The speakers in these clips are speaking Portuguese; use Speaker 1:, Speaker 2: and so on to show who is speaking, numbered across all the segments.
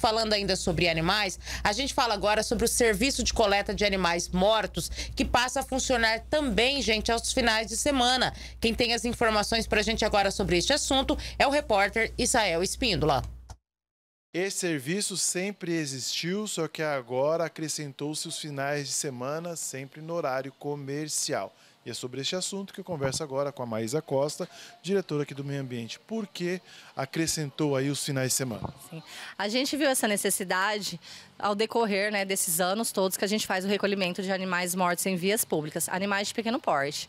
Speaker 1: falando ainda sobre animais, a gente fala agora sobre o serviço de coleta de animais mortos, que passa a funcionar também, gente, aos finais de semana. Quem tem as informações para a gente agora sobre este assunto é o repórter Israel Espíndola.
Speaker 2: Esse serviço sempre existiu, só que agora acrescentou-se os finais de semana, sempre no horário comercial é sobre este assunto que eu converso agora com a Maísa Costa, diretora aqui do Meio Ambiente. Por que acrescentou aí os finais de semana? Sim.
Speaker 1: A gente viu essa necessidade ao decorrer né, desses anos todos que a gente faz o recolhimento de animais mortos em vias públicas, animais de pequeno porte.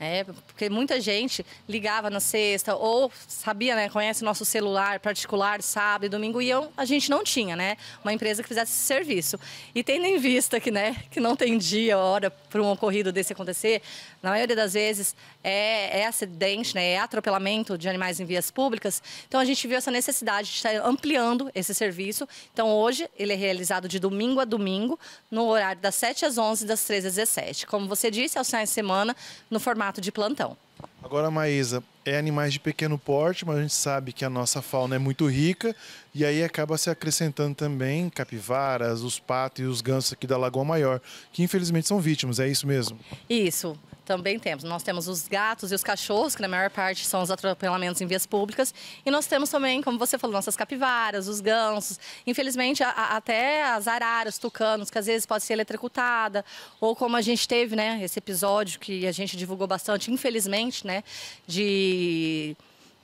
Speaker 1: É, porque muita gente ligava na sexta ou sabia, né, conhece nosso celular particular, sábado e domingo, e eu, a gente não tinha, né, uma empresa que fizesse esse serviço. E tendo em vista que, né, que não tem dia, hora para um ocorrido desse acontecer, na maioria das vezes é, é acidente, né, é atropelamento de animais em vias públicas, então a gente viu essa necessidade de estar ampliando esse serviço. Então hoje ele é realizado realizado de domingo a domingo, no horário das 7 às 11 das 13 às 17. Como você disse, aos é finais de semana, no formato de plantão.
Speaker 2: Agora, Maísa, é animais de pequeno porte, mas a gente sabe que a nossa fauna é muito rica e aí acaba se acrescentando também capivaras, os patos e os gansos aqui da Lagoa Maior, que infelizmente são vítimas, é isso mesmo?
Speaker 1: Isso. Também temos. Nós temos os gatos e os cachorros, que na maior parte são os atropelamentos em vias públicas. E nós temos também, como você falou, nossas capivaras, os gansos. Infelizmente, a, a, até as araras, tucanos, que às vezes pode ser eletrocutada. Ou como a gente teve, né, esse episódio que a gente divulgou bastante, infelizmente, né, de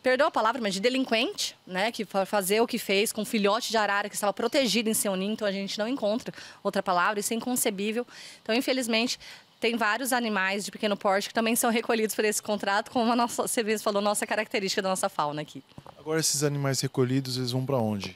Speaker 1: perdoa a palavra, mas de delinquente, né, que fazer o que fez com um filhote de arara que estava protegido em seu ninho, então a gente não encontra outra palavra, isso é inconcebível. Então, infelizmente, tem vários animais de pequeno porte que também são recolhidos por esse contrato, como a nossa, você mesmo falou, nossa característica da nossa fauna aqui.
Speaker 2: Agora, esses animais recolhidos, eles vão para onde?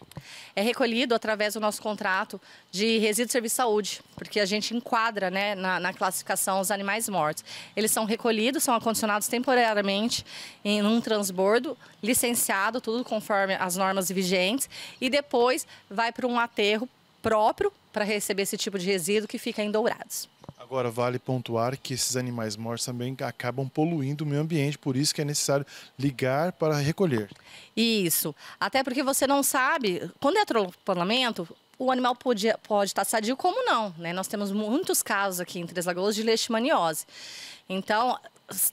Speaker 1: É recolhido através do nosso contrato de resíduo de serviço de saúde, porque a gente enquadra né, na, na classificação os animais mortos. Eles são recolhidos, são acondicionados temporariamente em um transbordo, licenciado, tudo conforme as normas vigentes, e depois vai para um aterro próprio para receber esse tipo de resíduo que fica em Dourados.
Speaker 2: Agora, vale pontuar que esses animais mortos também acabam poluindo o meio ambiente, por isso que é necessário ligar para recolher.
Speaker 1: Isso. Até porque você não sabe, quando é atropelamento, o animal pode, pode estar sadio, como não. Né? Nós temos muitos casos aqui em Três Lagoas de leishmaniose. Então,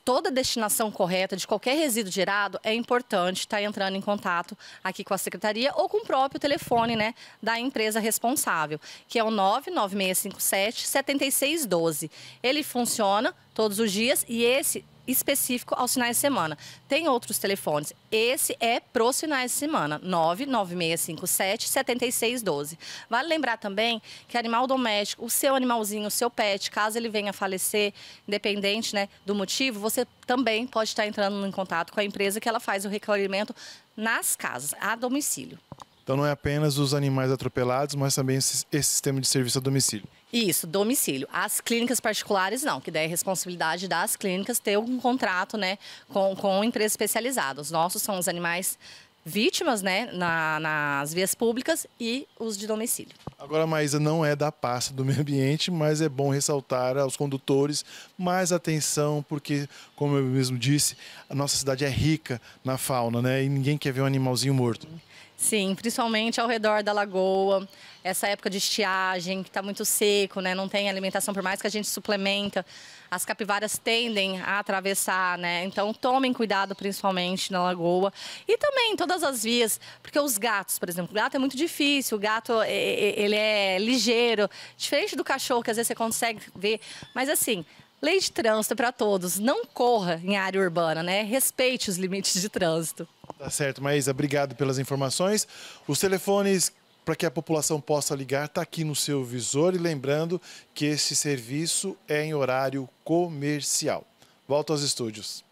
Speaker 1: toda destinação correta de qualquer resíduo gerado é importante estar entrando em contato aqui com a secretaria ou com o próprio telefone né, da empresa responsável, que é o 99657 7612. Ele funciona todos os dias e esse específico aos finais de semana. Tem outros telefones. Esse é para os finais de semana, 99657 7612. Vale lembrar também que animal doméstico, o seu animalzinho, o seu pet, caso ele venha a falecer, independente né, do motivo, você também pode estar entrando em contato com a empresa que ela faz o recolhimento nas casas, a domicílio.
Speaker 2: Então não é apenas os animais atropelados, mas também esse, sistema de serviço a domicílio.
Speaker 1: Isso, domicílio. As clínicas particulares não, que daí é responsabilidade das clínicas ter um contrato né, com, com empresa especializada. Os nossos são os animais vítimas né, na, nas vias públicas e os de domicílio.
Speaker 2: Agora, Maísa, não é da pasta do meio ambiente, mas é bom ressaltar aos condutores mais atenção, porque, como eu mesmo disse, a nossa cidade é rica na fauna, né? E ninguém quer ver um animalzinho morto.
Speaker 1: Sim, principalmente ao redor da lagoa, essa época de estiagem, que está muito seco, né? não tem alimentação, por mais que a gente suplementa, as capivaras tendem a atravessar, né? Então tomem cuidado principalmente na lagoa e também em todas as vias, porque os gatos, por exemplo, o gato é muito difícil, o gato é, é, é, ele é ligeiro, diferente do cachorro que às vezes você consegue ver, mas assim, Lei de trânsito é para todos. Não corra em área urbana, né? Respeite os limites
Speaker 2: de trânsito. Tá certo, Maísa. Obrigado pelas informações. Os telefones para que a população possa ligar está aqui no seu visor e lembrando que este serviço é em horário comercial. Volto aos estúdios.